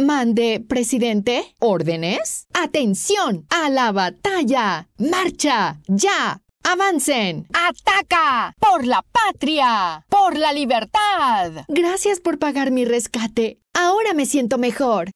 Mande, presidente, órdenes. Atención a la batalla. Marcha, ya. ¡Avancen! ¡Ataca! ¡Por la patria! ¡Por la libertad! Gracias por pagar mi rescate. Ahora me siento mejor.